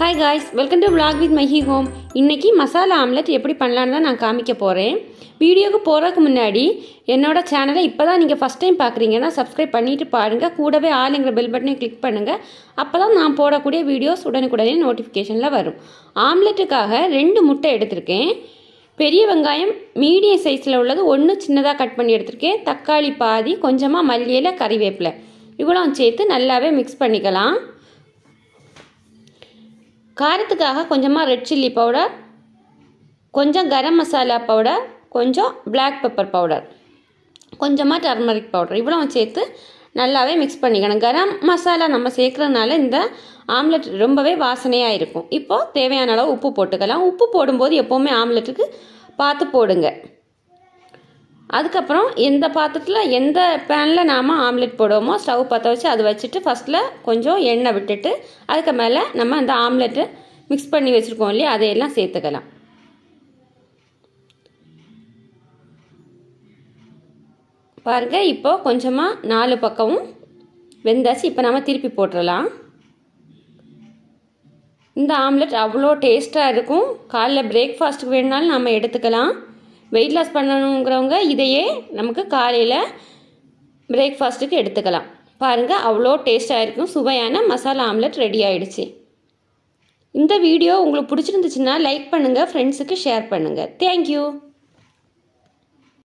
hi guys welcome to vlog with Mahi home இன்றைக்கி masala omelette எப்படி பண்ணலான்னு தான் நான் காமிக்க போகிறேன் வீடியோவுக்கு போகிறதுக்கு முன்னாடி என்னோட சேனலை இப்போ தான் நீங்கள் ஃபஸ்ட் டைம் பார்க்குறீங்கன்னா சப்ஸ்கிரைப் பண்ணிவிட்டு பாருங்கள் கூடவே ஆளுங்கிற பெல் பட்டனை கிளிக் பண்ணுங்கள் அப்போ தான் நான் போடக்கூடிய வீடியோஸ் உடனுக்குடனே நோட்டிஃபிகேஷனில் வரும் ஆம்லெட்டுக்காக ரெண்டு முட்டை எடுத்திருக்கேன் பெரிய வெங்காயம் மீடியம் சைஸில் உள்ளது ஒன்று சின்னதாக கட் பண்ணி எடுத்திருக்கேன் தக்காளி பாதி கொஞ்சமாக மல்லியில் கறிவேப்பிலை இவ்வளோ சேர்த்து நல்லாவே மிக்ஸ் பண்ணிக்கலாம் காரத்துக்காக கொஞ்சமாக ரெட் சில்லி பவுடர் கொஞ்சம் கரம் மசாலா பவுடர் கொஞ்சம் பிளாக் பெப்பர் பவுடர் கொஞ்சமாக டர்மரிக் பவுடர் இவ்வளோ சேர்த்து நல்லாவே மிக்ஸ் பண்ணிக்கணும் கரம் மசாலா நம்ம சேர்க்குறதுனால இந்த ஆம்லெட் ரொம்பவே வாசனையாக இருக்கும் இப்போது தேவையான அளவு உப்பு போட்டுக்கலாம் உப்பு போடும்போது எப்போவுமே ஆம்லெட்டுக்கு பார்த்து போடுங்க அதுக்கப்புறம் எந்த பாத்திரத்தில் எந்த பேனில் நாம் ஆம்லெட் போடுவோமோ ஸ்டவ் பற்ற வச்சு அதை வச்சுட்டு ஃபஸ்ட்டில் கொஞ்சம் எண்ணெய் விட்டுட்டு அதுக்கு மேலே நம்ம அந்த ஆம்லெட்டு மிக்ஸ் பண்ணி வச்சுருக்கோம் இல்லையா அதையெல்லாம் சேர்த்துக்கலாம் பாருங்கள் இப்போது கொஞ்சமாக நாலு பக்கமும் வெந்தாச்சு இப்போ நம்ம திருப்பி போட்டுடலாம் இந்த ஆம்லெட் அவ்வளோ டேஸ்ட்டாக இருக்கும் காலைல பிரேக்ஃபாஸ்ட்டுக்கு வேணுனாலும் நம்ம எடுத்துக்கலாம் வெயிட் லாஸ் பண்ணணுங்கிறவங்க இதையே நமக்கு காலையில் பிரேக்ஃபாஸ்ட்டுக்கு எடுத்துக்கலாம் பாருங்கள் அவ்வளோ டேஸ்ட்டாக இருக்கும் சுவையான மசாலா ஆம்லெட் ரெடி ஆகிடுச்சு இந்த வீடியோ உங்களுக்கு பிடிச்சிருந்துச்சுன்னா லைக் பண்ணுங்கள் ஃப்ரெண்ட்ஸுக்கு ஷேர் பண்ணுங்கள் தேங்க்யூ